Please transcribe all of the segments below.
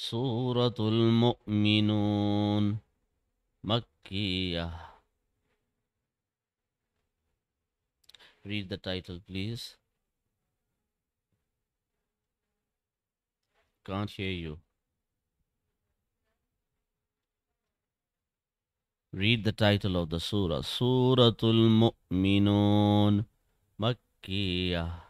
سورة المؤمنون مكية Read the title please. Can't hear you. Read the title of the surah. Suratul Mu'minun Makkiyah.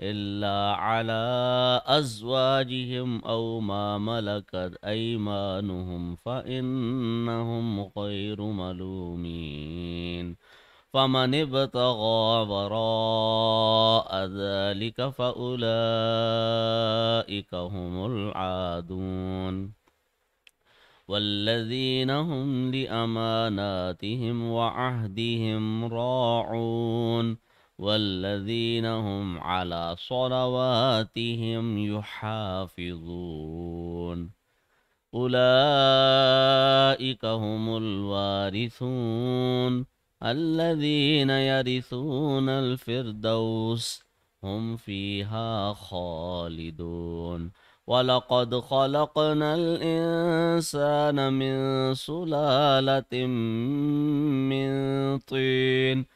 إلا على أزواجهم أو ما ملكت أيمانهم فإنهم غير ملومين فمن ابتغى وراء ذلك فأولئك هم العادون والذين هم لأماناتهم وعهدهم راعون والذين هم على صلواتهم يحافظون أولئك هم الوارثون الذين يرثون الفردوس هم فيها خالدون ولقد خلقنا الإنسان من سلالة من طين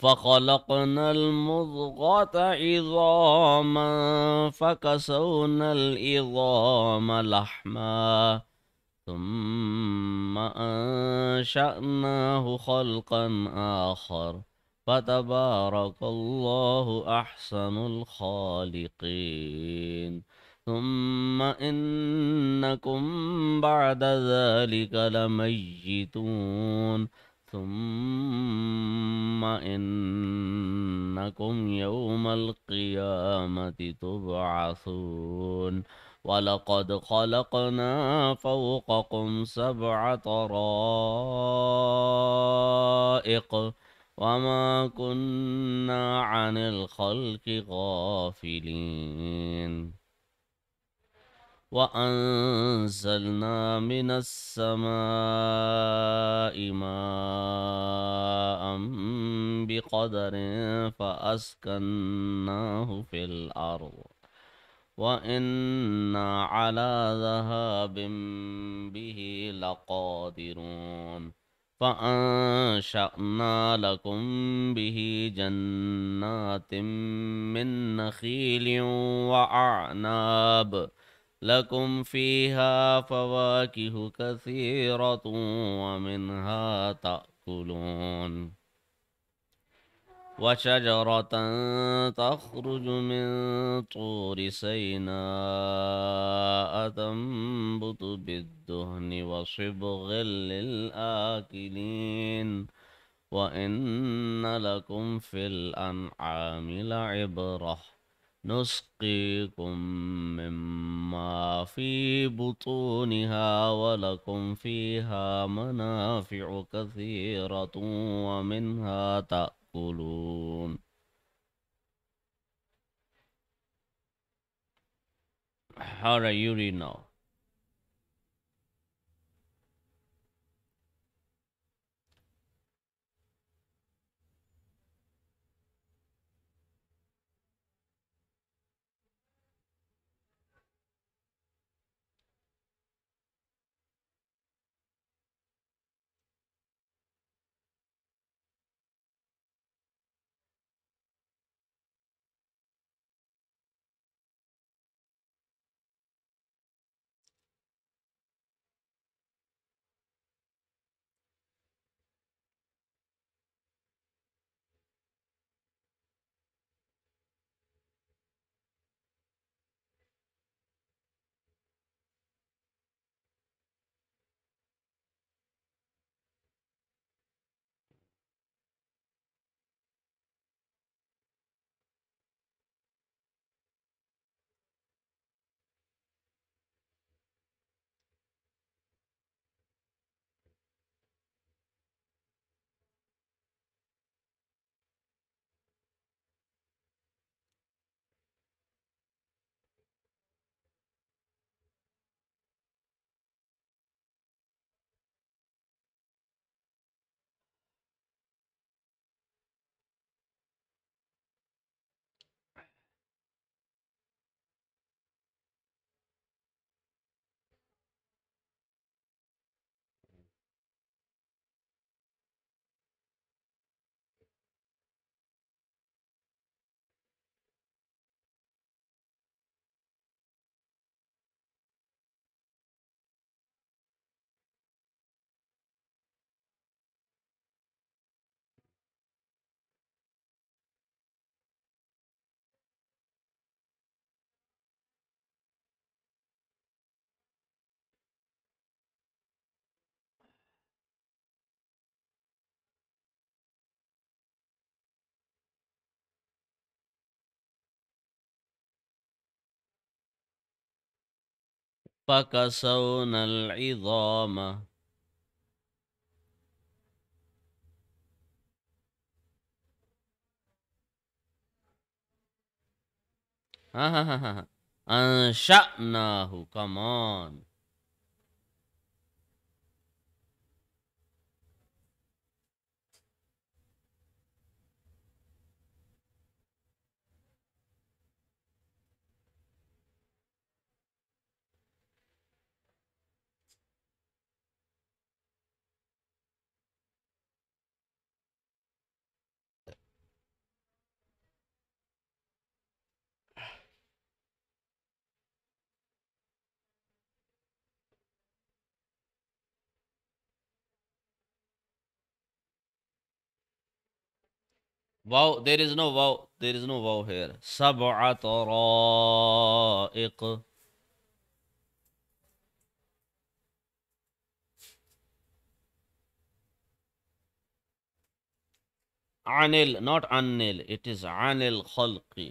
فخلقنا المضغة عظاما فكسونا العظام لحما ثم أنشأناه خلقا آخر فتبارك الله أحسن الخالقين ثم إنكم بعد ذلك لميتون ثم إنكم يوم القيامة تبعثون ولقد خلقنا فوقكم سبع طرائق وما كنا عن الخلق غافلين وأنزلنا من السماء ماء بقدر فأسكناه في الأرض وإنا على ذهاب به لقادرون فأنشأنا لكم به جنات من نخيل وأعناب لكم فيها فواكه كثيرة ومنها تأكلون وشجرة تخرج من طور سيناء تنبت بالدهن وصبغ للآكلين وإن لكم في الأنعام لعبرةً نسقيكم مما في بطونها ولكم فيها منافع كثيرة ومنها تأكلون How are you now? فكسونا العظام أنشأناه كمان Wow, there is no wow. There is no wow here. Sab'a tara'iq. Anil, not anil. It is anil khalqi.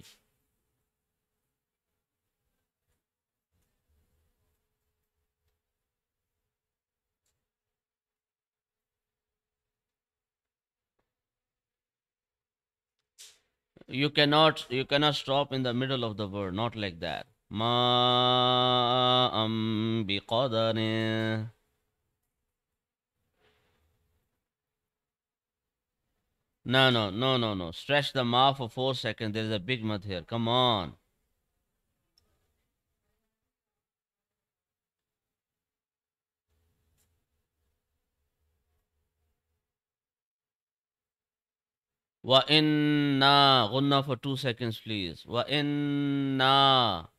you cannot you cannot stop in the middle of the word not like that ma am No, no, no, no, no. Stretch the ma for four seconds. There is a big mud here. Come on. Wa inna. Gunna for two seconds, please. Wa inna.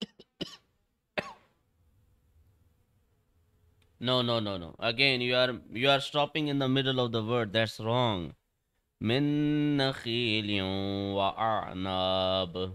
No, no, no, no. Again, you are you are stopping in the middle of the word. That's wrong. من نخيل وأعناب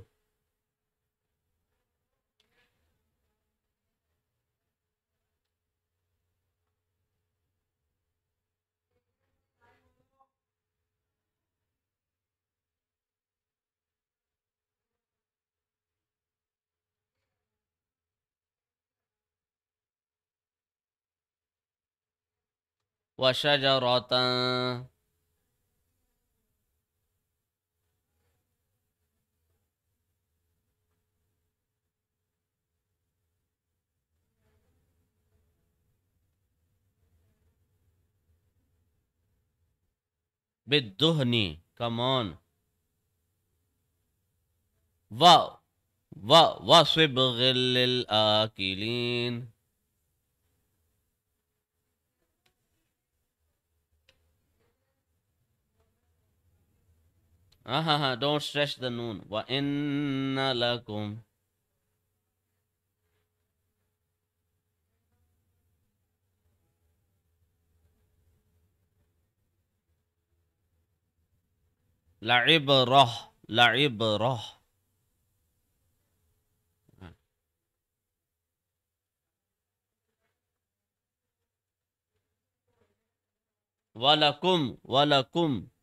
وشجرة بالدهن كمان و و وصبغ للآكلين آه, آه, آه don't stretch the noon وإن لكم لعبرة لعبرة ولكم ولكم